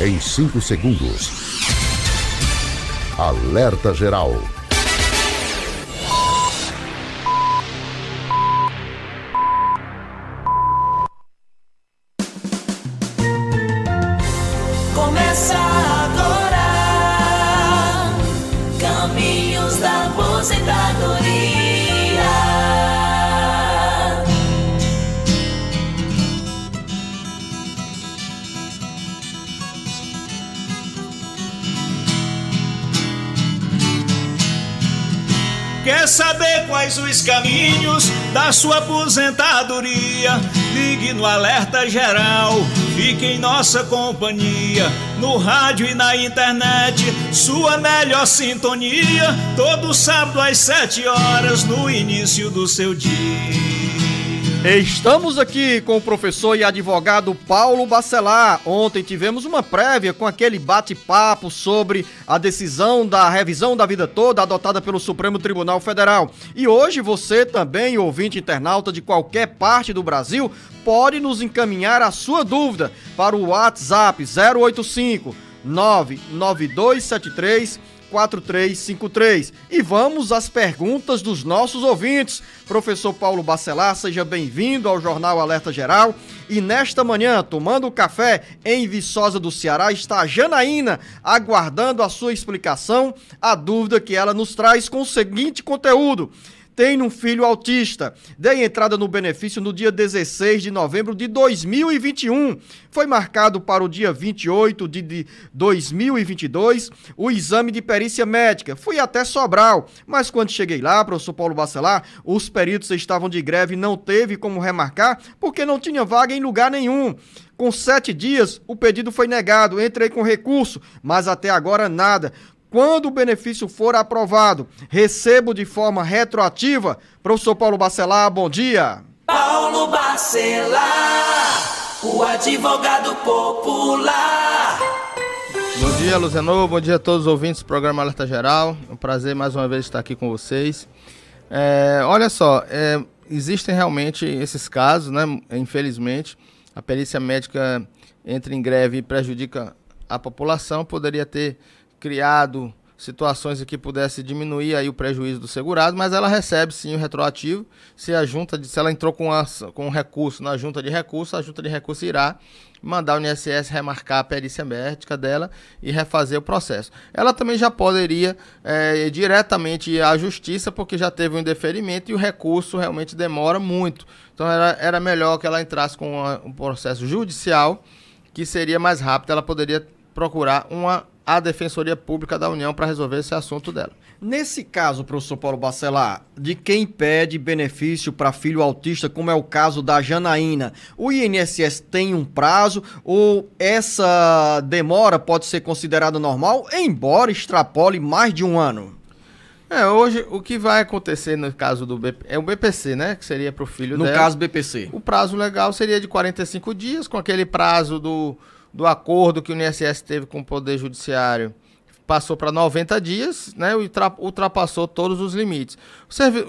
em 5 segundos. Alerta Geral. alerta geral. Fique em nossa companhia, no rádio e na internet. Sua melhor sintonia, todo sábado às sete horas, no início do seu dia. Estamos aqui com o professor e advogado Paulo Bacelar. Ontem tivemos uma prévia com aquele bate-papo sobre a decisão da revisão da vida toda adotada pelo Supremo Tribunal Federal. E hoje você também, ouvinte internauta de qualquer parte do Brasil, pode nos encaminhar a sua dúvida para o WhatsApp 085 99273 4353 E vamos às perguntas dos nossos ouvintes. Professor Paulo Bacelar, seja bem-vindo ao Jornal Alerta Geral. E nesta manhã, tomando café em Viçosa do Ceará, está a Janaína aguardando a sua explicação, a dúvida que ela nos traz com o seguinte conteúdo tem um filho autista. Dei entrada no benefício no dia 16 de novembro de 2021. Foi marcado para o dia 28 de 2022 o exame de perícia médica. Fui até Sobral, mas quando cheguei lá, professor Paulo Bacelar, os peritos estavam de greve e não teve como remarcar porque não tinha vaga em lugar nenhum. Com sete dias, o pedido foi negado. Entrei com recurso, mas até agora nada quando o benefício for aprovado, recebo de forma retroativa. Professor Paulo Bacelar, bom dia. Paulo Bacelar, o advogado popular. Bom dia, Luziano. Bom dia a todos os ouvintes do programa Alerta Geral. É um prazer mais uma vez estar aqui com vocês. É, olha só, é, existem realmente esses casos, né? Infelizmente, a perícia médica entra em greve e prejudica a população. Poderia ter criado situações em que pudesse diminuir aí o prejuízo do segurado, mas ela recebe sim o retroativo. Se a junta de, se ela entrou com, a, com um recurso na junta de recurso, a junta de recurso irá mandar o INSS remarcar a perícia médica dela e refazer o processo. Ela também já poderia é, diretamente à justiça, porque já teve um indeferimento e o recurso realmente demora muito. Então era, era melhor que ela entrasse com uma, um processo judicial, que seria mais rápido, ela poderia procurar uma a Defensoria Pública da União para resolver esse assunto dela. Nesse caso, professor Paulo Bacelar, de quem pede benefício para filho autista, como é o caso da Janaína, o INSS tem um prazo ou essa demora pode ser considerada normal, embora extrapole mais de um ano? É, hoje o que vai acontecer no caso do BPC, é o BPC, né? Que seria para o filho no dela. No caso BPC. O prazo legal seria de 45 dias, com aquele prazo do, do acordo que o INSS teve com o Poder Judiciário passou para 90 dias, né, ultrapassou todos os limites.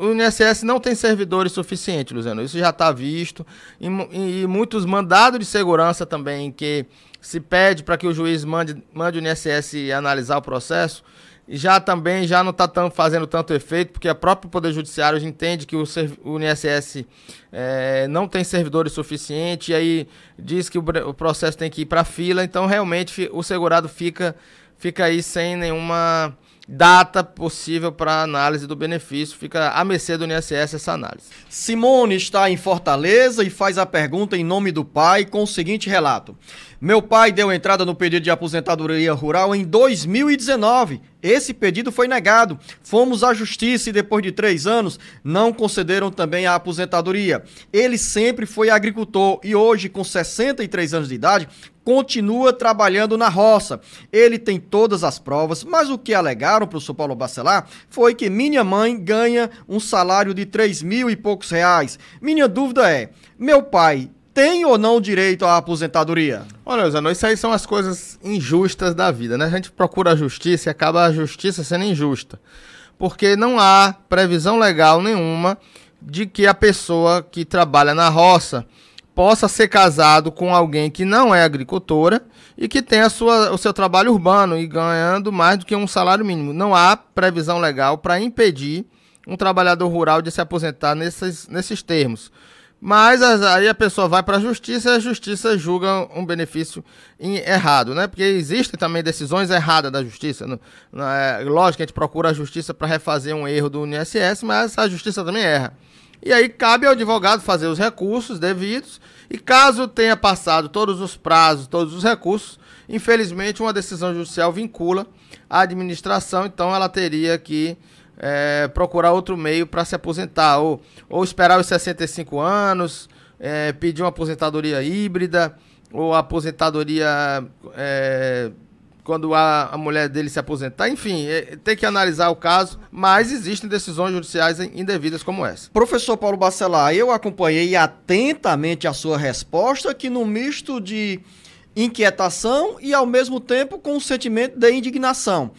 O, o INSS não tem servidores suficientes, Luciano, isso já está visto, e, e, muitos mandados de segurança também que se pede para que o juiz mande, mande o INSS analisar o processo, já também já não está fazendo tanto efeito, porque o próprio Poder Judiciário entende que o, o INSS é, eh, não tem servidores suficientes, e aí diz que o, o processo tem que ir para fila, então realmente o segurado fica, fica aí sem nenhuma data possível para análise do benefício. Fica a mercê do INSS essa análise. Simone está em Fortaleza e faz a pergunta em nome do pai com o seguinte relato: meu pai deu entrada no pedido de aposentadoria rural em 2019. Esse pedido foi negado. Fomos à justiça e depois de três anos não concederam também a aposentadoria. Ele sempre foi agricultor e hoje, com 63 anos de idade, continua trabalhando na roça. Ele tem todas as provas, mas o que alegaram, professor Paulo Bacelar, foi que minha mãe ganha um salário de três mil e poucos reais. Minha dúvida é, meu pai tem ou não direito à aposentadoria? Olha, Zano, isso aí são as coisas injustas da vida, né? A gente procura a justiça e acaba a justiça sendo injusta. Porque não há previsão legal nenhuma de que a pessoa que trabalha na roça possa ser casado com alguém que não é agricultora e que tem a sua, o seu trabalho urbano e ganhando mais do que um salário mínimo. Não há previsão legal para impedir um trabalhador rural de se aposentar nesses, nesses termos. Mas aí a pessoa vai para a justiça e a justiça julga um benefício errado, né? Porque existem também decisões erradas da justiça. Né? É, lógico que a gente procura a justiça para refazer um erro do INSS, mas a justiça também erra. E aí cabe ao advogado fazer os recursos devidos e caso tenha passado todos os prazos, todos os recursos, infelizmente uma decisão judicial vincula a administração, então ela teria que é, procurar outro meio para se aposentar, ou, ou esperar os 65 anos, é, pedir uma aposentadoria híbrida, ou aposentadoria é, quando a, a mulher dele se aposentar, enfim, é, tem que analisar o caso, mas existem decisões judiciais indevidas como essa. Professor Paulo Bacelar, eu acompanhei atentamente a sua resposta, que no misto de inquietação e ao mesmo tempo com um sentimento de indignação.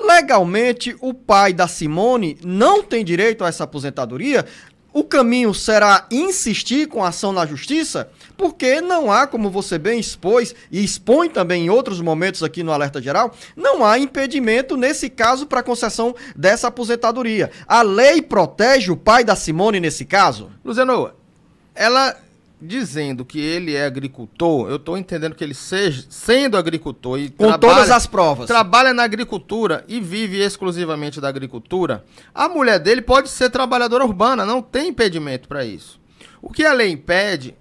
Legalmente, o pai da Simone não tem direito a essa aposentadoria? O caminho será insistir com a ação na justiça? Porque não há, como você bem expôs e expõe também em outros momentos aqui no Alerta Geral, não há impedimento nesse caso para concessão dessa aposentadoria. A lei protege o pai da Simone nesse caso? Luziano, ela dizendo que ele é agricultor, eu estou entendendo que ele seja sendo agricultor e com todas as provas trabalha na agricultura e vive exclusivamente da agricultura. A mulher dele pode ser trabalhadora urbana, não tem impedimento para isso. O que a lei impede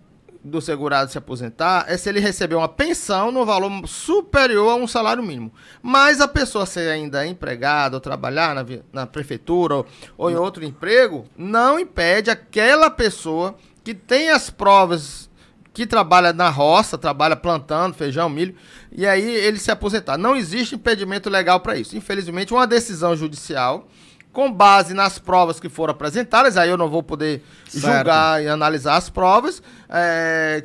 do segurado se aposentar é se ele receber uma pensão no valor superior a um salário mínimo. Mas a pessoa ser ainda empregada ou trabalhar na, na prefeitura ou, ou em outro emprego não impede aquela pessoa que tem as provas que trabalha na roça, trabalha plantando feijão, milho, e aí ele se aposentar. Não existe impedimento legal para isso. Infelizmente, uma decisão judicial, com base nas provas que foram apresentadas, aí eu não vou poder certo. julgar e analisar as provas, é,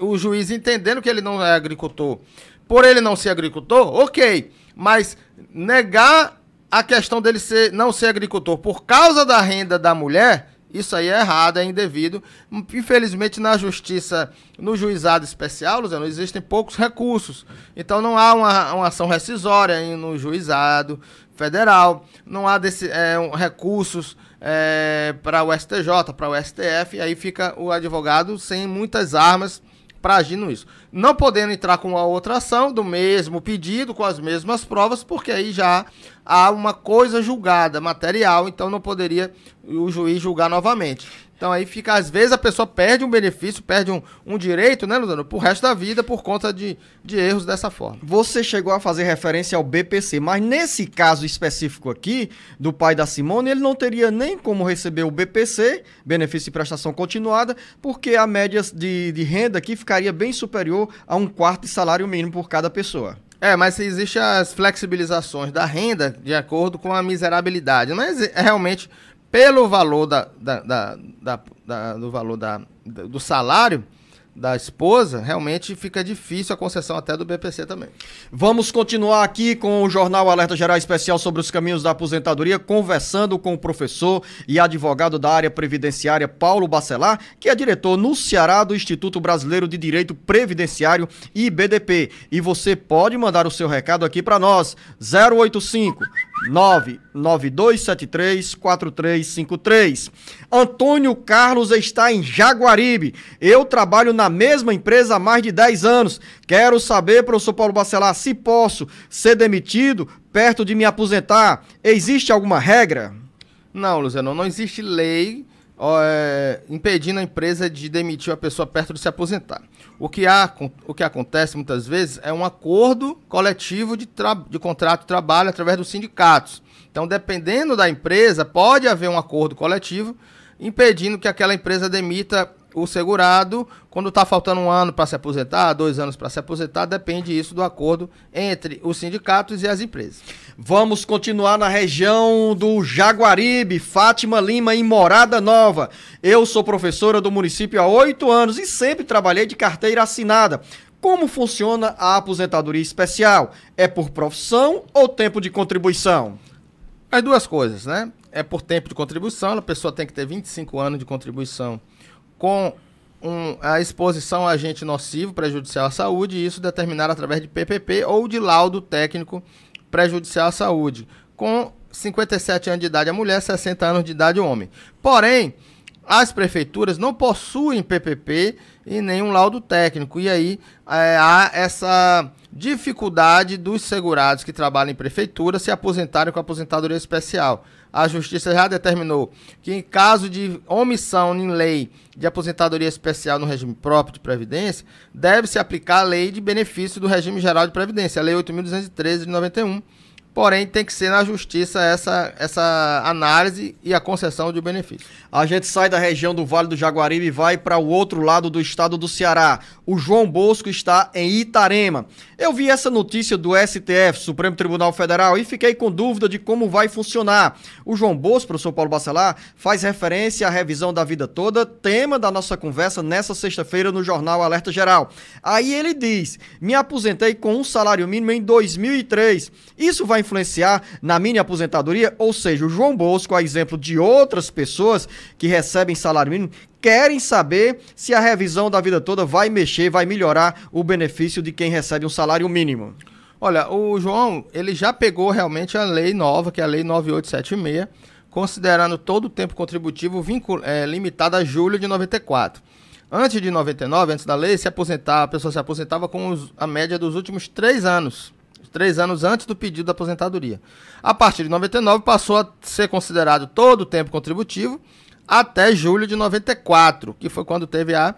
o juiz entendendo que ele não é agricultor, por ele não ser agricultor, ok, mas negar a questão dele ser, não ser agricultor por causa da renda da mulher isso aí é errado, é indevido. Infelizmente, na justiça, no juizado especial, Luciano, existem poucos recursos. Então, não há uma, uma ação rescisória no juizado federal, não há desse, é, recursos é, para o STJ, para o STF, e aí fica o advogado sem muitas armas para agir nisso. Não podendo entrar com a outra ação do mesmo pedido, com as mesmas provas, porque aí já há uma coisa julgada material, então não poderia o juiz julgar novamente. Então aí fica, às vezes, a pessoa perde um benefício, perde um, um direito, né, Luzano? Pro resto da vida por conta de, de erros dessa forma. Você chegou a fazer referência ao BPC, mas nesse caso específico aqui, do pai da Simone, ele não teria nem como receber o BPC, benefício de prestação continuada, porque a média de, de renda aqui ficaria bem superior a um quarto de salário mínimo por cada pessoa. É, mas existem as flexibilizações da renda de acordo com a miserabilidade. Mas é é realmente pelo valor da, da, da, da, da do valor da, do salário da esposa, realmente fica difícil a concessão até do BPC também. Vamos continuar aqui com o Jornal Alerta Geral Especial sobre os caminhos da aposentadoria, conversando com o professor e advogado da área previdenciária Paulo Bacelar, que é diretor no Ceará do Instituto Brasileiro de Direito Previdenciário IBDP. E você pode mandar o seu recado aqui para nós, 085 992734353. Antônio Carlos está em Jaguaribe. Eu trabalho na mesma empresa há mais de 10 anos. Quero saber, professor Paulo Bacelar, se posso ser demitido perto de me aposentar. Existe alguma regra? Não, Luciano, não existe lei ó, é, impedindo a empresa de demitir a pessoa perto de se aposentar. O que, há, o que acontece muitas vezes é um acordo coletivo de, de contrato de trabalho através dos sindicatos. Então, dependendo da empresa, pode haver um acordo coletivo impedindo que aquela empresa demita o segurado, quando está faltando um ano para se aposentar, dois anos para se aposentar, depende isso do acordo entre os sindicatos e as empresas. Vamos continuar na região do Jaguaribe, Fátima Lima, em Morada Nova. Eu sou professora do município há oito anos e sempre trabalhei de carteira assinada. Como funciona a aposentadoria especial? É por profissão ou tempo de contribuição? As duas coisas, né? É por tempo de contribuição, a pessoa tem que ter 25 anos de contribuição com um, a exposição a agente nocivo prejudicial à saúde, e isso determinado através de PPP ou de laudo técnico prejudicial à saúde, com 57 anos de idade a mulher, 60 anos de idade o homem. Porém, as prefeituras não possuem PPP e nenhum laudo técnico. E aí é, há essa dificuldade dos segurados que trabalham em prefeitura se aposentarem com aposentadoria especial a Justiça já determinou que, em caso de omissão em lei de aposentadoria especial no regime próprio de Previdência, deve-se aplicar a lei de benefício do regime geral de Previdência, a Lei 8.213 de 91 Porém, tem que ser na justiça essa, essa análise e a concessão de benefício. A gente sai da região do Vale do Jaguaribe e vai para o outro lado do estado do Ceará. O João Bosco está em Itarema. Eu vi essa notícia do STF, Supremo Tribunal Federal, e fiquei com dúvida de como vai funcionar. O João Bosco, professor Paulo Bacelar, faz referência à revisão da vida toda, tema da nossa conversa nessa sexta-feira no jornal Alerta Geral. Aí ele diz: "Me aposentei com um salário mínimo em 2003. Isso vai vai influenciar na minha aposentadoria? Ou seja, o João Bosco, a exemplo de outras pessoas que recebem salário mínimo, querem saber se a revisão da vida toda vai mexer, vai melhorar o benefício de quem recebe um salário mínimo. Olha, o João, ele já pegou realmente a lei nova, que é a lei 9876, considerando todo o tempo contributivo vincul... é, eh, limitado a julho de 94. Antes de 99, antes da lei, se aposentar, a pessoa se aposentava com os, a média dos últimos três anos três anos antes do pedido da aposentadoria. A partir de 99, passou a ser considerado todo o tempo contributivo até julho de 94, que foi quando teve a,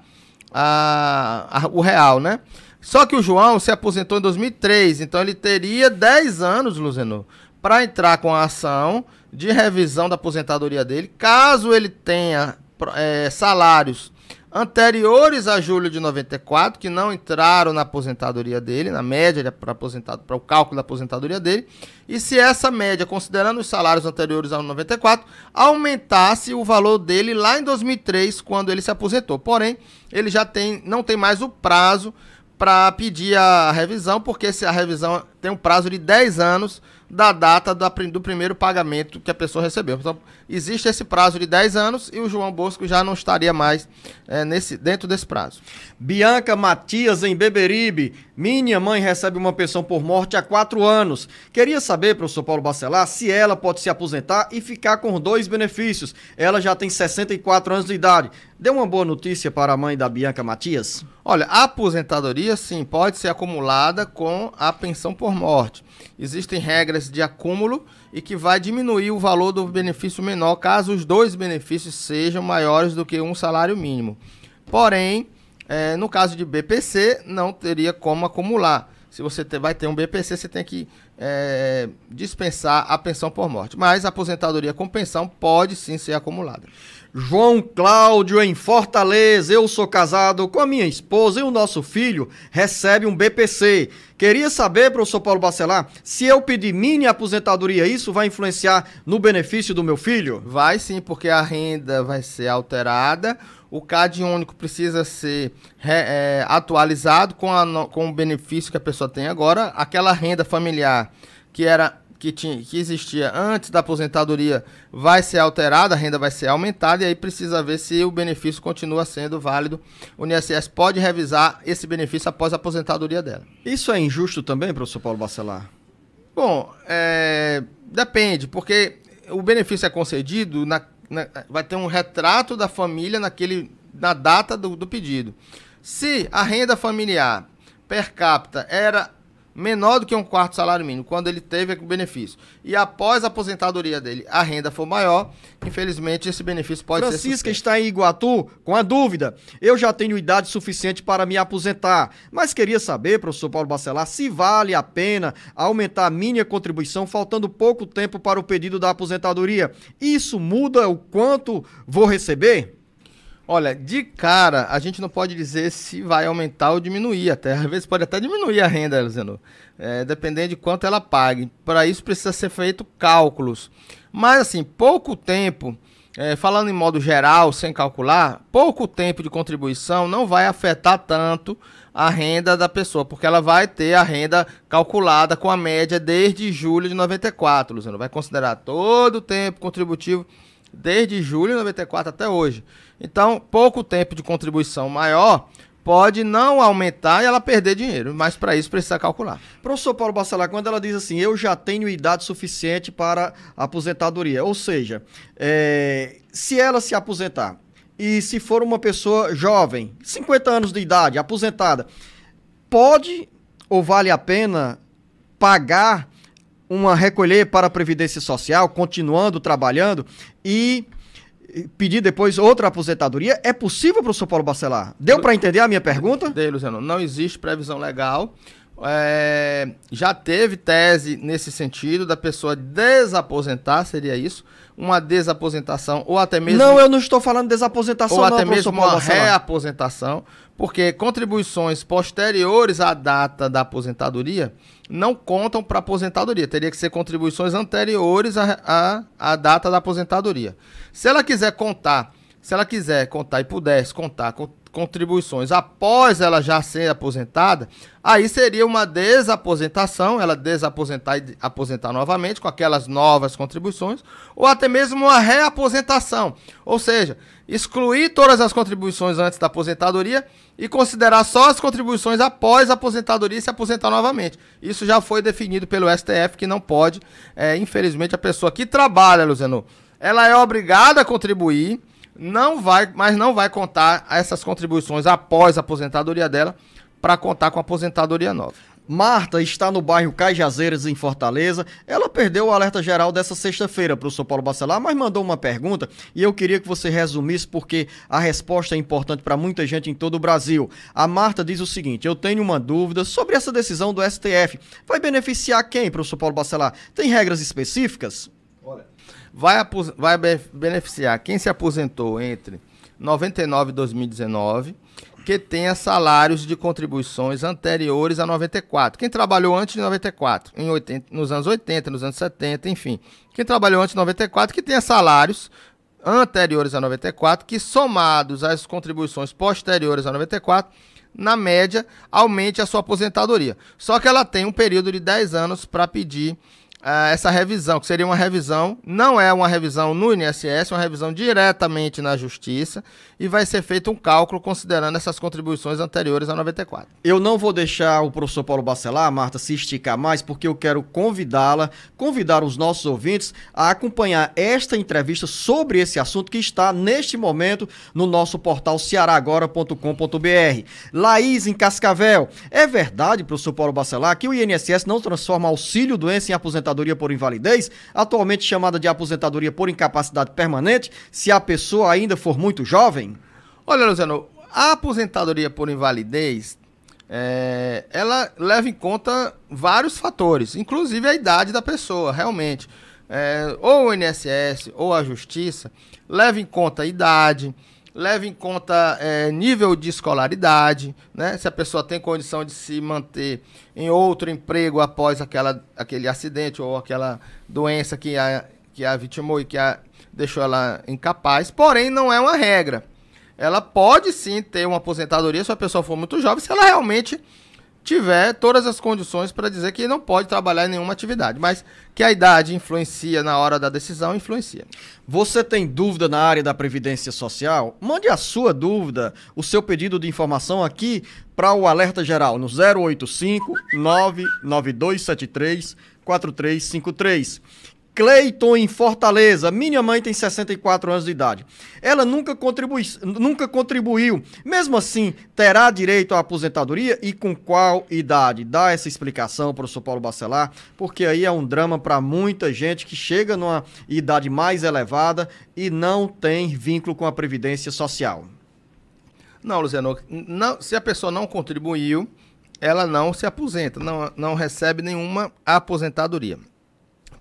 a, a o real, né? Só que o João se aposentou em 2003, então ele teria 10 anos, Luzenor, para entrar com a ação de revisão da aposentadoria dele, caso ele tenha é, salários anteriores a julho de 94, que não entraram na aposentadoria dele, na média para aposentado, para o cálculo da aposentadoria dele, e se essa média, considerando os salários anteriores ao 94, aumentasse o valor dele lá em 2003, quando ele se aposentou. Porém, ele já tem não tem mais o prazo para pedir a revisão, porque se a revisão tem um prazo de 10 anos da data do primeiro pagamento que a pessoa recebeu. Então, existe esse prazo de 10 anos e o João Bosco já não estaria mais é, nesse, dentro desse prazo. Bianca Matias, em Beberibe. Minha mãe recebe uma pensão por morte há 4 anos. Queria saber, professor Paulo Bacelar, se ela pode se aposentar e ficar com dois benefícios. Ela já tem 64 anos de idade. Dê uma boa notícia para a mãe da Bianca Matias? Olha, a aposentadoria, sim, pode ser acumulada com a pensão por por morte. Existem regras de acúmulo e que vai diminuir o valor do benefício menor caso os dois benefícios sejam maiores do que um salário mínimo. Porém, é, no caso de BPC, não teria como acumular. Se você ter, vai ter um BPC, você tem que é, dispensar a pensão por morte. Mas a aposentadoria com pensão pode sim ser acumulada. João Cláudio, em Fortaleza, eu sou casado com a minha esposa e o nosso filho recebe um BPC. Queria saber, professor Paulo Bacelar, se eu pedir mini aposentadoria, isso vai influenciar no benefício do meu filho? Vai sim, porque a renda vai ser alterada. O CAD único precisa ser é, atualizado com, a, com o benefício que a pessoa tem agora. Aquela renda familiar que era que, tinha, que existia antes da aposentadoria vai ser alterada, a renda vai ser aumentada, e aí precisa ver se o benefício continua sendo válido. O INSS pode revisar esse benefício após a aposentadoria dela. Isso é injusto também, professor Paulo Bacelar? Bom, é, depende, porque o benefício é concedido, na, na, vai ter um retrato da família naquele, na data do, do pedido. Se a renda familiar per capita era menor do que um quarto salário mínimo, quando ele teve o benefício, e após a aposentadoria dele a renda for maior, infelizmente esse benefício pode Francisca ser. Francisca está em Iguatu com a dúvida: eu já tenho idade suficiente para me aposentar, mas queria saber, professor Paulo Bacelar, se vale a pena aumentar a minha contribuição faltando pouco tempo para o pedido da aposentadoria. Isso muda o quanto vou receber? Olha, de cara, a gente não pode dizer se vai aumentar ou diminuir até. Às vezes pode até diminuir a renda, Luciano, é, dependendo de quanto ela pague. Para isso precisa ser feito cálculos. Mas, assim, pouco tempo, é, falando em modo geral, sem calcular, pouco tempo de contribuição não vai afetar tanto a renda da pessoa, porque ela vai ter a renda calculada com a média desde julho de 94, Luciano. Vai considerar todo o tempo contributivo desde julho de 94 até hoje. Então, pouco tempo de contribuição maior pode não aumentar e ela perder dinheiro, mas para isso precisa calcular. Professor Paulo Bacelar, quando ela diz assim, eu já tenho idade suficiente para aposentadoria, ou seja, é, se ela se aposentar e se for uma pessoa jovem, 50 anos de idade, aposentada, pode ou vale a pena pagar uma recolher para a Previdência Social, continuando trabalhando e pedir depois outra aposentadoria? É possível, para o São Paulo Bacelar? Deu para entender a minha pergunta? Dei, Luciano. Não existe previsão legal. É, já teve tese nesse sentido da pessoa desaposentar, seria isso, uma desaposentação ou até mesmo. Não, eu não estou falando desaposentação, ou não, até mesmo uma reaposentação, porque contribuições posteriores à data da aposentadoria não contam para aposentadoria. Teria que ser contribuições anteriores à, à, à data da aposentadoria. Se ela quiser contar, se ela quiser contar e pudesse contar contribuições após ela já ser aposentada, aí seria uma desaposentação, ela desaposentar e aposentar novamente com aquelas novas contribuições, ou até mesmo uma reaposentação, ou seja, excluir todas as contribuições antes da aposentadoria e considerar só as contribuições após a aposentadoria e se aposentar novamente. Isso já foi definido pelo STF que não pode, é, infelizmente a pessoa que trabalha, Luzeno, ela é obrigada a contribuir, não vai, mas não vai contar essas contribuições após a aposentadoria dela para contar com a aposentadoria nova. Marta está no bairro Cajazeiras, em Fortaleza. Ela perdeu o alerta geral dessa sexta-feira para o São Paulo Bacelar, mas mandou uma pergunta e eu queria que você resumisse, porque a resposta é importante para muita gente em todo o Brasil. A Marta diz o seguinte: Eu tenho uma dúvida sobre essa decisão do STF. Vai beneficiar quem, para o São Paulo Bacelar? Tem regras específicas? vai, vai beneficiar quem se aposentou entre 99 e 2019, que tenha salários de contribuições anteriores a 94. Quem trabalhou antes de 94, em 80, nos anos 80, nos anos 70, enfim. Quem trabalhou antes de 94, que tenha salários anteriores a 94, que somados às contribuições posteriores a 94, na média, aumente a sua aposentadoria. Só que ela tem um período de 10 anos para pedir ah, essa revisão, que seria uma revisão, não é uma revisão no INSS, é uma revisão diretamente na Justiça, e vai ser feito um cálculo considerando essas contribuições anteriores a 94. Eu não vou deixar o professor Paulo Bacelar, Marta, se esticar mais, porque eu quero convidá-la, convidar os nossos ouvintes a acompanhar esta entrevista sobre esse assunto que está neste momento no nosso portal cearagora.com.br. Laís em Cascavel, é verdade, professor Paulo Bacelar, que o INSS não transforma auxílio doença em aposentadoria aposentadoria por invalidez, atualmente chamada de aposentadoria por incapacidade permanente, se a pessoa ainda for muito jovem? Olha, Luciano, a aposentadoria por invalidez é, ela leva em conta vários fatores, inclusive a idade da pessoa, realmente. É, ou o INSS ou a Justiça leva em conta a idade, leva em conta é, nível de escolaridade, né? se a pessoa tem condição de se manter em outro emprego após aquela, aquele acidente ou aquela doença que a, que a vitimou e que a deixou ela incapaz, porém não é uma regra. Ela pode sim ter uma aposentadoria se a pessoa for muito jovem, se ela realmente tiver todas as condições para dizer que não pode trabalhar em nenhuma atividade, mas que a idade influencia na hora da decisão, influencia. Você tem dúvida na área da previdência social? Mande a sua dúvida, o seu pedido de informação aqui para o alerta geral no 085 99273 4353. Cleiton em Fortaleza. Minha mãe tem 64 anos de idade. Ela nunca, contribui, nunca contribuiu. Mesmo assim, terá direito à aposentadoria e com qual idade? Dá essa explicação, professor Paulo Bacelar, porque aí é um drama para muita gente que chega numa idade mais elevada e não tem vínculo com a Previdência Social. Não, Luciano, não, se a pessoa não contribuiu, ela não se aposenta, não, não recebe nenhuma aposentadoria.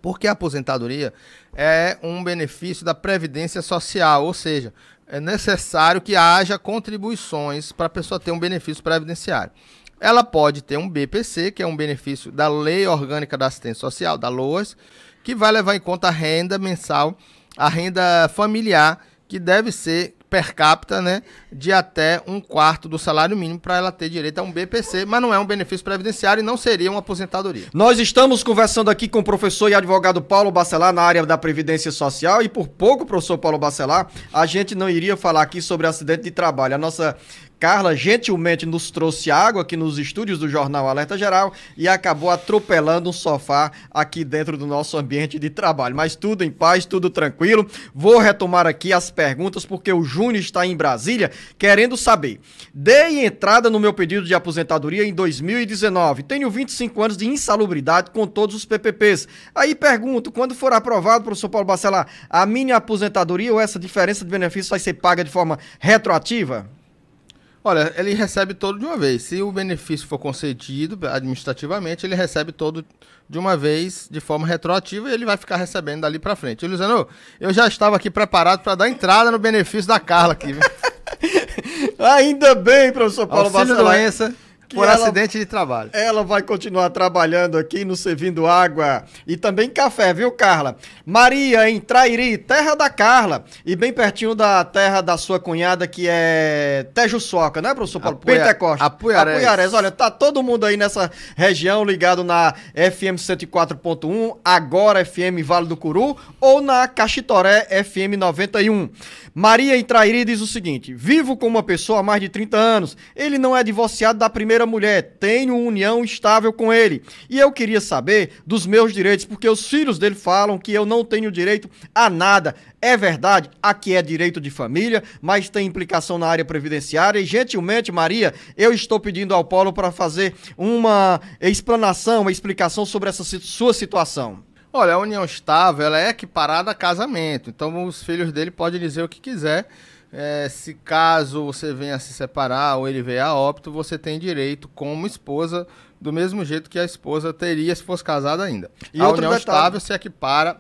Porque a aposentadoria é um benefício da Previdência Social, ou seja, é necessário que haja contribuições para a pessoa ter um benefício previdenciário. Ela pode ter um BPC, que é um benefício da Lei Orgânica da Assistência Social, da LOAS, que vai levar em conta a renda mensal, a renda familiar, que deve ser per capita, né, de até um quarto do salário mínimo para ela ter direito a um BPC, mas não é um benefício previdenciário e não seria uma aposentadoria. Nós estamos conversando aqui com o professor e advogado Paulo Bacelar na área da Previdência Social e por pouco, professor Paulo Bacelar, a gente não iria falar aqui sobre acidente de trabalho. A nossa Carla gentilmente nos trouxe água aqui nos estúdios do Jornal Alerta Geral e acabou atropelando um sofá aqui dentro do nosso ambiente de trabalho. Mas tudo em paz, tudo tranquilo. Vou retomar aqui as perguntas porque o Júnior está em Brasília querendo saber. Dei entrada no meu pedido de aposentadoria em 2019. Tenho 25 anos de insalubridade com todos os PPPs. Aí pergunto, quando for aprovado, professor Paulo Bacelar, a minha aposentadoria ou essa diferença de benefício vai ser paga de forma retroativa? Olha, ele recebe todo de uma vez. Se o benefício for concedido administrativamente, ele recebe todo de uma vez, de forma retroativa, e ele vai ficar recebendo dali para frente. E, Luciano, eu já estava aqui preparado para dar entrada no benefício da Carla aqui. Ainda bem, professor Paulo Auxílio Bacelar. doença. Por ela, acidente de trabalho. Ela vai continuar trabalhando aqui, no servindo água e também café, viu, Carla? Maria, em Trairi, terra da Carla, e bem pertinho da terra da sua cunhada, que é Tejo Soca, né, professor Paulo? Apuia... Pentecoste. Apuiarés. Apuiarés. Olha, tá todo mundo aí nessa região ligado na FM 104.1, agora FM Vale do Curu, ou na Cachitoré FM 91. Maria em Trairi diz o seguinte, vivo com uma pessoa há mais de 30 anos, ele não é divorciado da primeira terceira mulher, tenho união estável com ele. E eu queria saber dos meus direitos, porque os filhos dele falam que eu não tenho direito a nada. É verdade, aqui é direito de família, mas tem implicação na área previdenciária. E, gentilmente, Maria, eu estou pedindo ao Paulo para fazer uma explanação, uma explicação sobre essa sua situação. Olha, a união estável ela é equiparada a casamento, então os filhos dele podem dizer o que quiser é, se caso você venha a se separar ou ele venha a óbito, você tem direito como esposa, do mesmo jeito que a esposa teria se fosse casada ainda. E a união detalhe. estável se equipara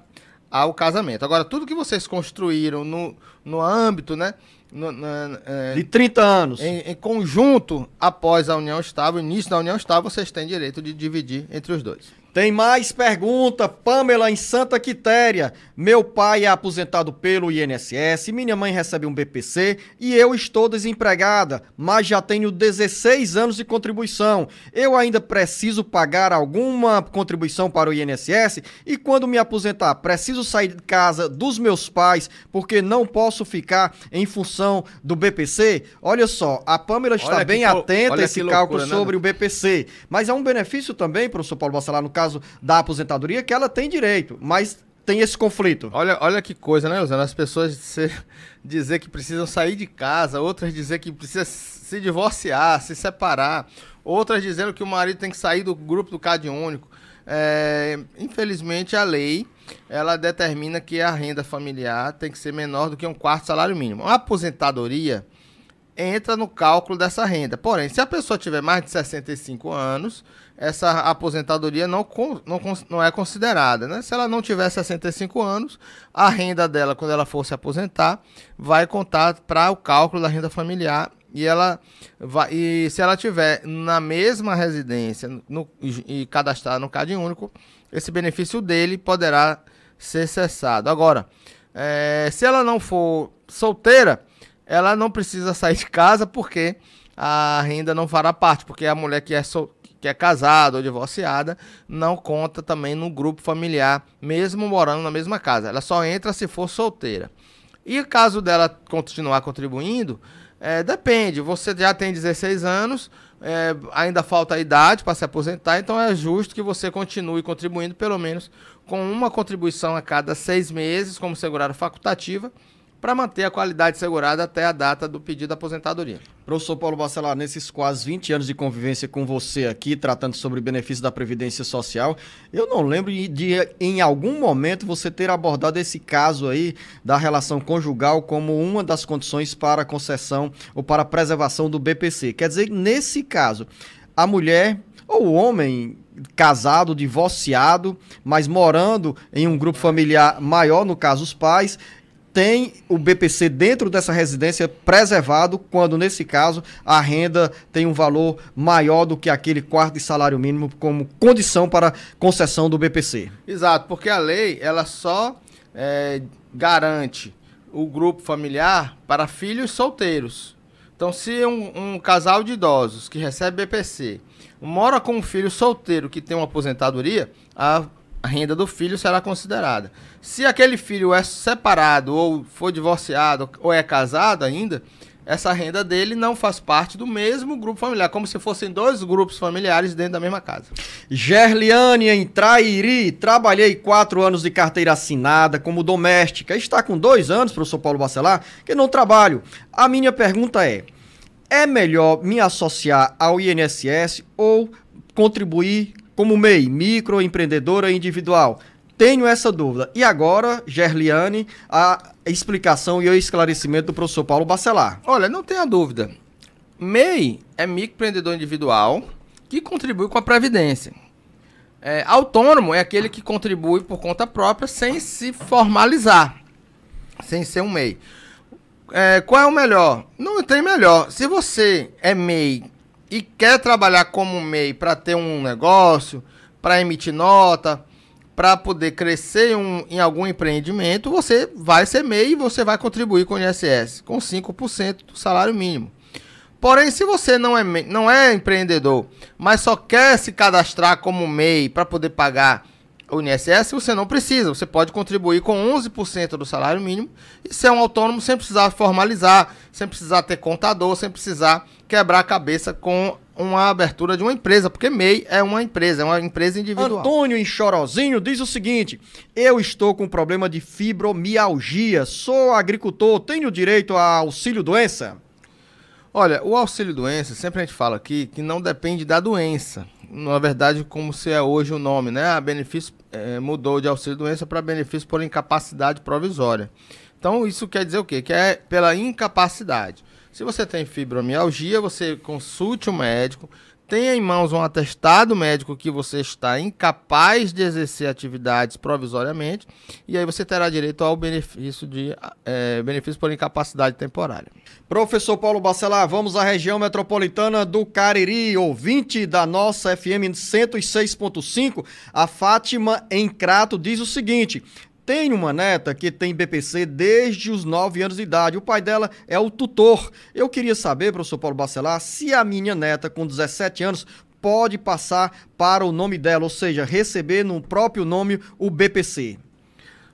ao casamento. Agora, tudo que vocês construíram no, no âmbito, né? No, na, é, de 30 anos. Em, em, conjunto, após a união estável, início da união estável, vocês têm direito de dividir entre os dois. Tem mais pergunta, Pamela em Santa Quitéria. Meu pai é aposentado pelo INSS, minha mãe recebe um BPC e eu estou desempregada, mas já tenho 16 anos de contribuição. Eu ainda preciso pagar alguma contribuição para o INSS e quando me aposentar, preciso sair de casa dos meus pais porque não posso ficar em função do BPC? Olha só, a Pamela está bem atenta a esse cálculo né, sobre né? o BPC, mas é um benefício também, professor Paulo Bacelar, no caso da aposentadoria, que ela tem direito, mas tem esse conflito. Olha, olha que coisa, né, Luciano? As pessoas ser, dizer que precisam sair de casa, outras dizer que precisa se divorciar, se separar, outras dizendo que o marido tem que sair do grupo do Cade Único. É, infelizmente, a lei ela determina que a renda familiar tem que ser menor do que um quarto salário mínimo. A aposentadoria entra no cálculo dessa renda. Porém, se a pessoa tiver mais de 65 anos, essa aposentadoria não, não, não é considerada. Né? Se ela não tiver 65 anos, a renda dela, quando ela for se aposentar, vai contar para o cálculo da renda familiar e ela vai, e se ela tiver na mesma residência no, e cadastrar no CAD único, esse benefício dele poderá ser cessado. Agora, é, se ela não for solteira, ela não precisa sair de casa porque a renda não fará parte, porque a mulher que é, so, que é casada ou divorciada não conta também no grupo familiar, mesmo morando na mesma casa. Ela só entra se for solteira. E caso dela continuar contribuindo, é, depende. Você já tem 16 anos, é, ainda falta a idade para se aposentar, então é justo que você continue contribuindo pelo menos com uma contribuição a cada seis meses, como segurada facultativa para manter a qualidade segurada até a data do pedido da aposentadoria. Professor Paulo Bacelar, nesses quase 20 anos de convivência com você aqui, tratando sobre benefícios da Previdência Social, eu não lembro de, em algum momento, você ter abordado esse caso aí da relação conjugal como uma das condições para concessão ou para preservação do BPC. Quer dizer, nesse caso, a mulher ou o homem casado, divorciado, mas morando em um grupo familiar maior, no caso os pais, tem o BPC dentro dessa residência preservado, quando nesse caso a renda tem um valor maior do que aquele quarto de salário mínimo como condição para concessão do BPC. Exato, porque a lei ela só é, garante o grupo familiar para filhos solteiros. Então, se um, um casal de idosos que recebe BPC mora com um filho solteiro que tem uma aposentadoria, a a renda do filho será considerada. Se aquele filho é separado ou foi divorciado ou é casado ainda, essa renda dele não faz parte do mesmo grupo familiar, como se fossem dois grupos familiares dentro da mesma casa. Gerliane em Trairi, trabalhei quatro anos de carteira assinada como doméstica. Está com dois anos, professor Paulo Bacelar, que não trabalho. A minha pergunta é: é melhor me associar ao INSS ou contribuir como MEI, microempreendedora individual. Tenho essa dúvida. E agora, Gerliane, a explicação e o esclarecimento do professor Paulo Bacelar. Olha, não tenha dúvida. MEI é microempreendedor individual que contribui com a Previdência. É, autônomo é aquele que contribui por conta própria sem se formalizar, sem ser um MEI. É, qual é o melhor? Não tem melhor. Se você é MEI e quer trabalhar como MEI para ter um negócio, para emitir nota, para poder crescer um, em algum empreendimento, você vai ser MEI e você vai contribuir com o INSS, com 5% do salário mínimo. Porém, se você não é, não é empreendedor, mas só quer se cadastrar como MEI para poder pagar o INSS, você não precisa. Você pode contribuir com 11% do salário mínimo e ser um autônomo sem precisar formalizar, sem precisar ter contador, sem precisar quebrar a cabeça com uma abertura de uma empresa, porque MEI é uma empresa, é uma empresa individual. Antônio em Chorozinho diz o seguinte: Eu estou com problema de fibromialgia, sou agricultor, tenho direito a auxílio doença? Olha, o auxílio doença, sempre a gente fala aqui que não depende da doença na verdade, como se é hoje o nome, né? A benefício é, mudou de auxílio-doença para benefício por incapacidade provisória. Então, isso quer dizer o quê? Que é pela incapacidade. Se você tem fibromialgia, você consulte o um médico, tenha em mãos um atestado médico que você está incapaz de exercer atividades provisoriamente, e aí você terá direito ao benefício, de, é, benefício por incapacidade temporária. Professor Paulo Bacelar, vamos à região metropolitana do Cariri, ouvinte da nossa FM 106.5. A Fátima em Crato diz o seguinte: tenho uma neta que tem BPC desde os 9 anos de idade. O pai dela é o tutor. Eu queria saber, professor Paulo Bacelar, se a minha neta com 17 anos pode passar para o nome dela, ou seja, receber no próprio nome o BPC.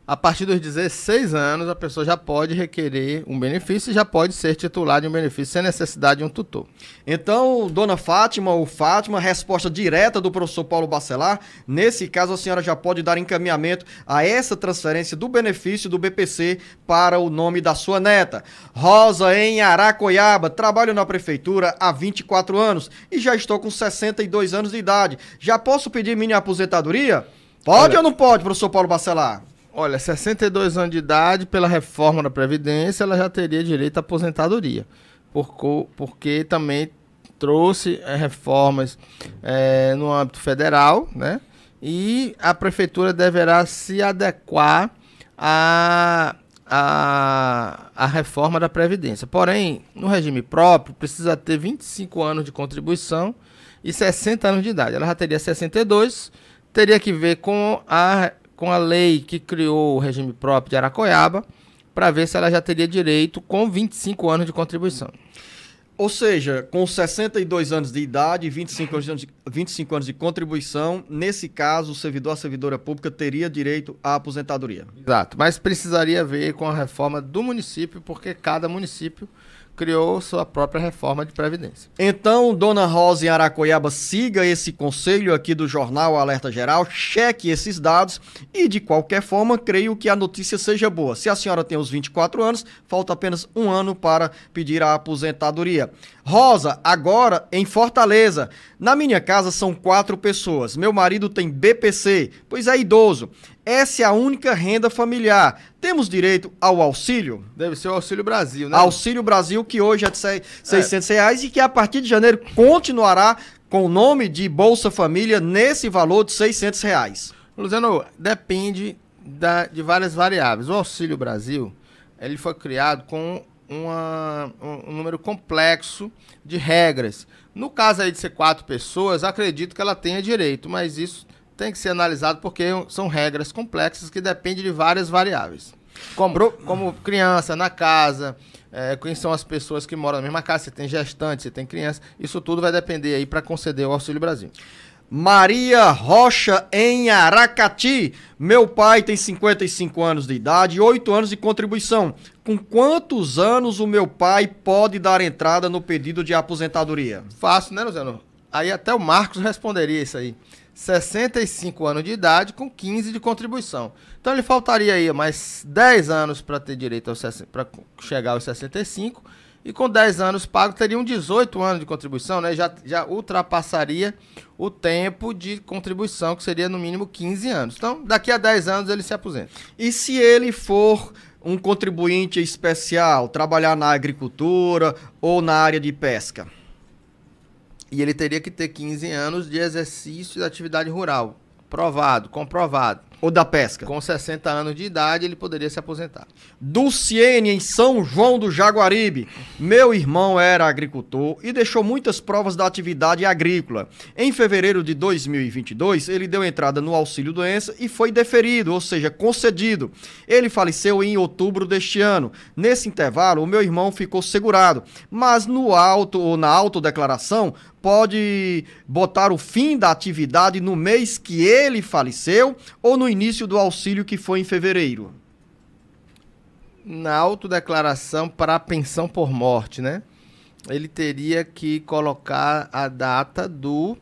A partir dos 16 anos, a pessoa já pode requerer um benefício e já pode ser titular de um benefício sem necessidade de um tutor. Então, dona Fátima ou Fátima, resposta direta do professor Paulo Bacelar. Nesse caso, a senhora já pode dar encaminhamento a essa transferência do benefício do BPC para o nome da sua neta. Rosa, em Aracoiaba, trabalho na prefeitura há 24 anos e já estou com 62 anos de idade. Já posso pedir minha aposentadoria? Pode Olha... ou não pode, professor Paulo Bacelar? Olha, 62 anos de idade, pela reforma da Previdência, ela já teria direito à aposentadoria. Porque, porque também trouxe eh, reformas é, no âmbito federal, né? E a prefeitura deverá se adequar à a, a reforma da Previdência. Porém, no regime próprio, precisa ter 25 anos de contribuição e 60 anos de idade. Ela já teria 62, teria que ver com a com a lei que criou o regime próprio de Aracoiaba para ver se ela já teria direito com 25 anos de contribuição. Ou seja, com 62 anos de idade e 25 anos de, 25 anos de contribuição, nesse caso, o servidor ou servidora pública teria direito à aposentadoria. Exato, mas precisaria ver com a reforma do município, porque cada município criou sua própria reforma de previdência. Então, Dona Rosa em Aracoiaba, siga esse conselho aqui do jornal Alerta Geral, cheque esses dados e, de qualquer forma, creio que a notícia seja boa. Se a senhora tem os 24 anos, falta apenas um ano para pedir a aposentadoria. Rosa, agora em Fortaleza. Na minha casa são quatro pessoas. Meu marido tem BPC, pois é idoso. Essa é a única renda familiar. Temos direito ao auxílio? Deve ser o Auxílio Brasil, né? Auxílio Brasil, que hoje é de 600 é. reais e que a partir de janeiro continuará com o nome de Bolsa Família nesse valor de 600 reais. Luciano, depende da, de várias variáveis. O Auxílio Brasil, ele foi criado com uma, um, um número complexo de regras. No caso aí de ser quatro pessoas, acredito que ela tenha direito, mas isso tem que ser analisado porque são regras complexas que dependem de várias variáveis. Como, como criança na casa, é, quem são as pessoas que moram na mesma casa, se tem gestante, se tem criança, isso tudo vai depender aí para conceder o Auxílio Brasil. Maria Rocha em Aracati. Meu pai tem 55 anos de idade e 8 anos de contribuição. Com quantos anos o meu pai pode dar entrada no pedido de aposentadoria? Fácil, né, Luciano? Aí até o Marcos responderia isso aí. 65 anos de idade com 15 de contribuição. Então ele faltaria aí mais 10 anos para ter direito para chegar aos 65 e com 10 anos pago um 18 anos de contribuição, né? Já, já ultrapassaria o tempo de contribuição que seria no mínimo 15 anos. Então, daqui a 10 anos ele se aposenta. E se ele for um contribuinte especial, trabalhar na agricultura ou na área de pesca? E ele teria que ter 15 anos de exercício da atividade rural. Provado, comprovado. Ou da pesca. Com 60 anos de idade, ele poderia se aposentar. Dulciene, em São João do Jaguaribe. Meu irmão era agricultor e deixou muitas provas da atividade agrícola. Em fevereiro de 2022, ele deu entrada no auxílio-doença e foi deferido, ou seja, concedido. Ele faleceu em outubro deste ano. Nesse intervalo, o meu irmão ficou segurado, mas no auto ou na autodeclaração, pode botar o fim da atividade no mês que ele faleceu ou no início do auxílio que foi em fevereiro? Na autodeclaração para a pensão por morte, né? Ele teria que colocar a data do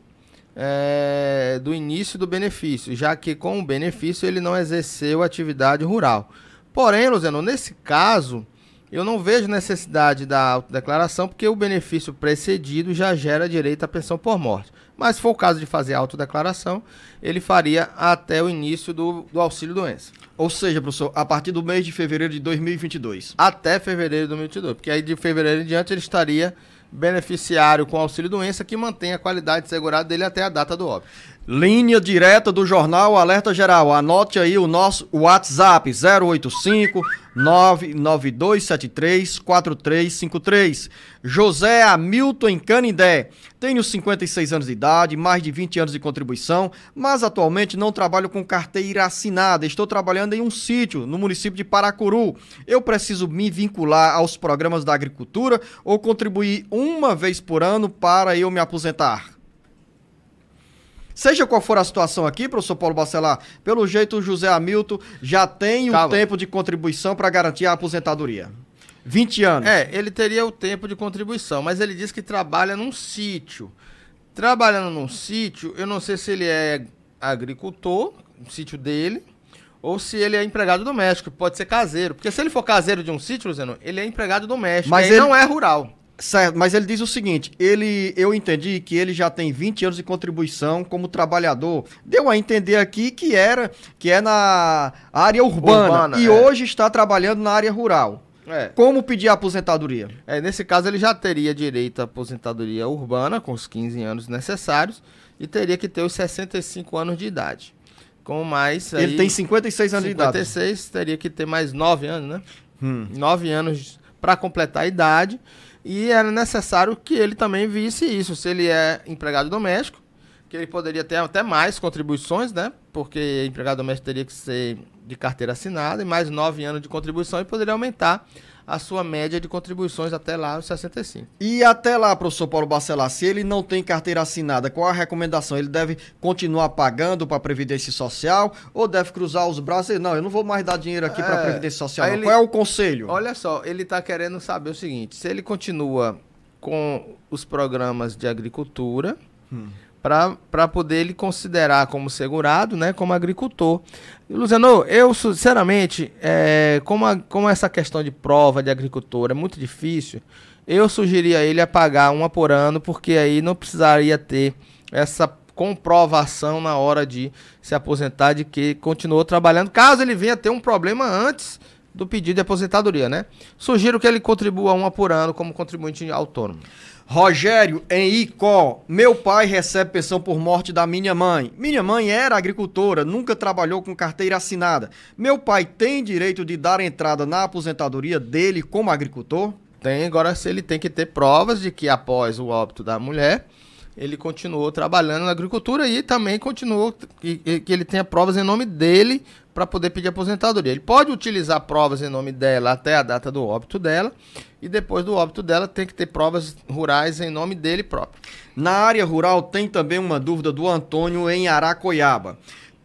é, do início do benefício, já que com o benefício ele não exerceu atividade rural. Porém, Luzeno, nesse caso, eu não vejo necessidade da autodeclaração, porque o benefício precedido já gera direito à pensão por morte. Mas se for o caso de fazer a autodeclaração, ele faria até o início do, do auxílio-doença. Ou seja, professor, a partir do mês de fevereiro de 2022. Até fevereiro de 2022, porque aí de fevereiro em diante ele estaria beneficiário com auxílio-doença que mantém a qualidade segurada dele até a data do óbito. Linha direta do jornal Alerta Geral. Anote aí o nosso WhatsApp 085 99273 4353. José Hamilton Canindé. Tenho 56 anos de idade, mais de 20 anos de contribuição, mas atualmente não trabalho com carteira assinada. Estou trabalhando em um sítio no município de Paracuru. Eu preciso me vincular aos programas da agricultura ou contribuir uma vez por ano para eu me aposentar? Seja qual for a situação aqui, professor Paulo Bacelar, pelo jeito o José Hamilton já tem Calma. tempo de contribuição para garantir a aposentadoria. 20 anos. É, ele teria o tempo de contribuição, mas ele diz que trabalha num sítio. Trabalhando num sítio, eu não sei se ele é agricultor, o sítio dele, ou se ele é empregado doméstico, pode ser caseiro. Porque se ele for caseiro de um sítio, Luciano, ele é empregado doméstico, mas ele não é rural. Certo, mas ele diz o seguinte: ele, eu entendi que ele já tem 20 anos de contribuição como trabalhador. Deu a entender aqui que era que é na área urbana, urbana e é. hoje está trabalhando na área rural. É. Como pedir a aposentadoria? É, nesse caso ele já teria direito à aposentadoria urbana com os 15 anos necessários e teria que ter os 65 anos de idade. Com mais. Ele aí, tem 56 anos 56, de idade. 56 teria que ter mais 9 anos, né? Hum. 9 anos para completar a idade. E era necessário que ele também visse isso. Se ele é empregado doméstico, que ele poderia ter até mais contribuições, né? porque empregado doméstico teria que ser de carteira assinada, e mais nove anos de contribuição e poderia aumentar a sua média de contribuições até lá, os 65. E até lá, professor Paulo Bacelar, se ele não tem carteira assinada, qual a recomendação? Ele deve continuar pagando para a Previdência Social ou deve cruzar os braços e não, eu não vou mais dar dinheiro aqui é, para a Previdência Social? Ele, qual é o conselho? Olha só, ele está querendo saber o seguinte, se ele continua com os programas de agricultura... Hum para poder ele considerar como segurado, né, como agricultor. E, Luciano, eu sinceramente, é, como, a, como essa questão de prova de agricultor é muito difícil, eu sugeriria ele a pagar uma por ano, porque aí não precisaria ter essa comprovação na hora de se aposentar de que continuou trabalhando, caso ele venha ter um problema antes do pedido de aposentadoria, né? Sugiro que ele contribua uma por ano como contribuinte autônomo. Rogério, em Icó, meu pai recebe pensão por morte da minha mãe. Minha mãe era agricultora, nunca trabalhou com carteira assinada. Meu pai tem direito de dar entrada na aposentadoria dele como agricultor? Tem, agora se ele tem que ter provas de que após o óbito da mulher, ele continuou trabalhando na agricultura e também continuou que, que ele tenha provas em nome dele para poder pedir aposentadoria. Ele pode utilizar provas em nome dela até a data do óbito dela e depois do óbito dela tem que ter provas rurais em nome dele próprio. Na área rural tem também uma dúvida do Antônio em Aracoiaba.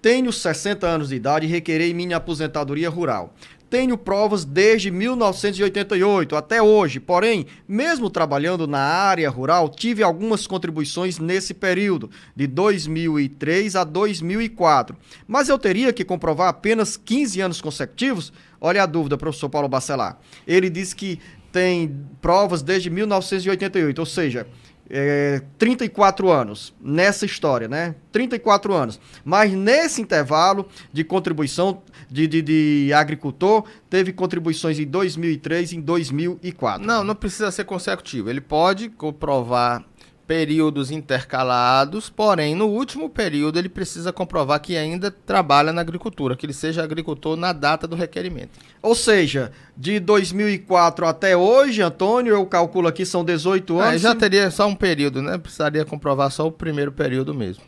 Tenho 60 anos de idade e requerei minha aposentadoria rural tenho provas desde 1988 até hoje, porém, mesmo trabalhando na área rural, tive algumas contribuições nesse período, de 2003 a 2004. Mas eu teria que comprovar apenas 15 anos consecutivos? Olha a dúvida, professor Paulo Bacelar. Ele diz que tem provas desde 1988, ou seja, é, 34 anos nessa história, né? 34 anos. Mas nesse intervalo de contribuição de, de, de agricultor, teve contribuições em 2003 e em 2004. Não, não precisa ser consecutivo. Ele pode comprovar períodos intercalados, porém, no último período ele precisa comprovar que ainda trabalha na agricultura, que ele seja agricultor na data do requerimento. Ou seja, de 2004 até hoje, Antônio, eu calculo aqui são 18 é, anos. É, já teria só um período, né? Precisaria comprovar só o primeiro período mesmo.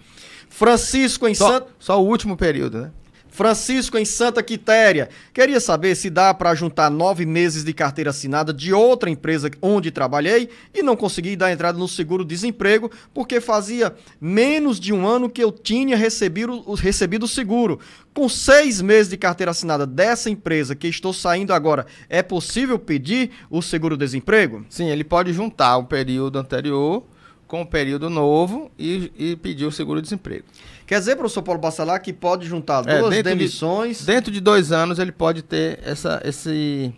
Francisco em Santo. Só o último período, né? Francisco em Santa Quitéria. Queria saber se dá para juntar nove meses de carteira assinada de outra empresa onde trabalhei e não consegui dar entrada no seguro-desemprego porque fazia menos de um ano que eu tinha recebido, recebido o seguro. Com seis meses de carteira assinada dessa empresa que estou saindo agora, é possível pedir o seguro-desemprego? Sim, ele pode juntar o período anterior com o período novo e, e pedir o seguro-desemprego. Quer dizer, professor Paulo Bassalá que pode juntar é, duas é, dentro demissões. De, dentro de dois anos ele pode ter essa, esse,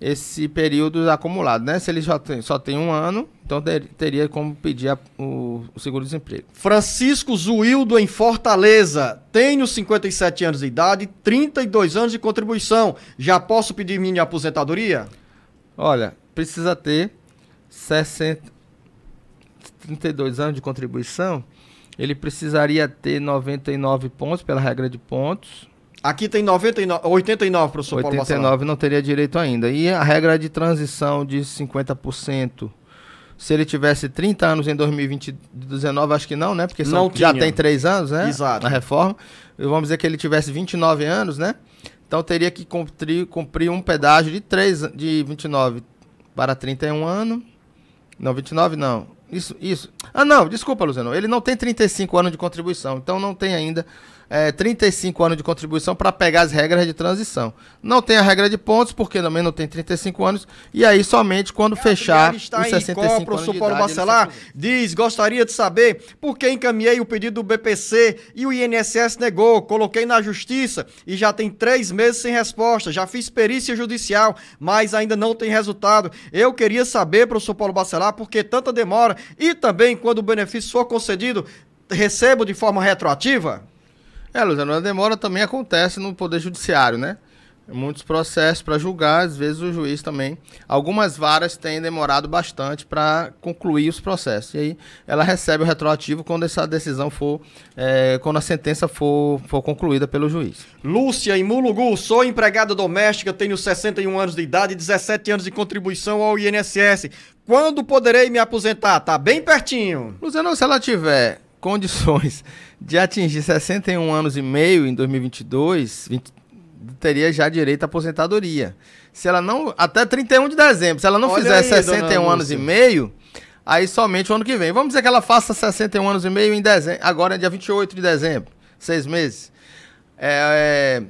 esse período acumulado, né? Se ele já tem, só tem um ano, então ter, teria como pedir a, o, o seguro-desemprego. Francisco Zuildo, em Fortaleza. Tenho 57 anos de idade, 32 anos de contribuição. Já posso pedir minha aposentadoria? Olha, precisa ter 60, 32 anos de contribuição ele precisaria ter 99 pontos pela regra de pontos. Aqui tem 99, 89, professor 89 Paulo não teria direito ainda. E a regra de transição de 50%, se ele tivesse 30 anos em 2019, acho que não, né? Porque são, já tem 3 anos, né? Exato. Na reforma. Vamos dizer que ele tivesse 29 anos, né? Então teria que cumprir, cumprir um pedágio de 3, de 29 para 31 anos. Não, 29 não. Isso, isso. Ah, não, desculpa, Luciano. Ele não tem 35 anos de contribuição, então não tem ainda é, 35 anos de contribuição para pegar as regras de transição. Não tem a regra de pontos, porque também não tem 35 anos, e aí somente quando é, fechar está os 65 em Copa, anos professor Paulo Bacelar diz, gostaria de saber por que encaminhei o pedido do BPC e o INSS negou, coloquei na justiça e já tem três meses sem resposta, já fiz perícia judicial, mas ainda não tem resultado. Eu queria saber, professor Paulo Bacelar, por que tanta demora e também quando o benefício for concedido, recebo de forma retroativa? É, Luciano, a demora também acontece no Poder Judiciário, né? Muitos processos para julgar, às vezes o juiz também. Algumas varas têm demorado bastante para concluir os processos. E aí ela recebe o retroativo quando essa decisão for, é, quando a sentença for, for concluída pelo juiz. Lúcia, em Mulugu, sou empregada doméstica, tenho 61 anos de idade e 17 anos de contribuição ao INSS. Quando poderei me aposentar? Tá bem pertinho. Luciano, se ela tiver condições de atingir 61 anos e meio em 2022, 20, teria já direito à aposentadoria. Se ela não. Até 31 de dezembro, se ela não Olha fizer aí, 61 anos e meio, aí somente o ano que vem. Vamos dizer que ela faça 61 anos e meio em dezembro. Agora é dia 28 de dezembro. Seis meses. É, é,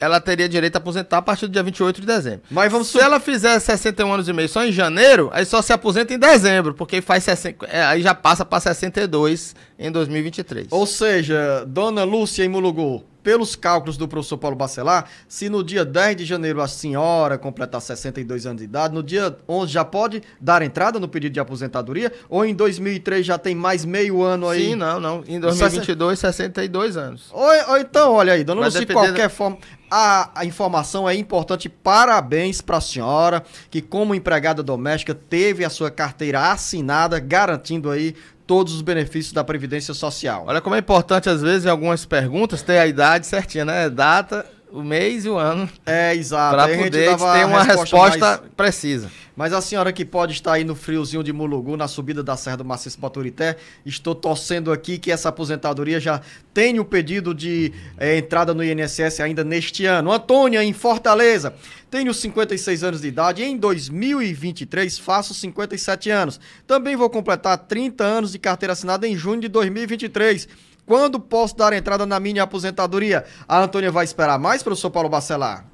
ela teria direito a aposentar a partir do dia 28 de dezembro. Mas vamos Se ela fizer 61 anos e meio só em janeiro, aí só se aposenta em dezembro, porque faz 60, é, aí já passa para 62 em 2023. Ou seja, dona Lúcia em Mulugô, pelos cálculos do professor Paulo Bacelar, se no dia 10 de janeiro a senhora completar 62 anos de idade, no dia 11 já pode dar entrada no pedido de aposentadoria? Ou em 2003 já tem mais meio ano aí? Sim, não, não. Em 2022, 62 anos. Ou, ou então, olha aí, dona Lúcia, de qualquer da... forma, a, a, informação é importante. Parabéns para a senhora, que como empregada doméstica teve a sua carteira assinada, garantindo aí todos os benefícios da Previdência Social. Olha como é importante, às vezes, em algumas perguntas, ter a idade certinha, né? Data o mês e o ano. É, exato. Para poder ter uma resposta, resposta mais... precisa. Mas a senhora que pode estar aí no friozinho de Mulugu, na subida da Serra do Maciço Baturité, estou torcendo aqui que essa aposentadoria já tenha o pedido de é, entrada no INSS ainda neste ano. Antônia, em Fortaleza, tenho 56 anos de idade em 2023 faço 57 anos. Também vou completar 30 anos de carteira assinada em junho de 2023. Quando posso dar entrada na minha aposentadoria? A Antônia vai esperar mais, professor Paulo Bacelar?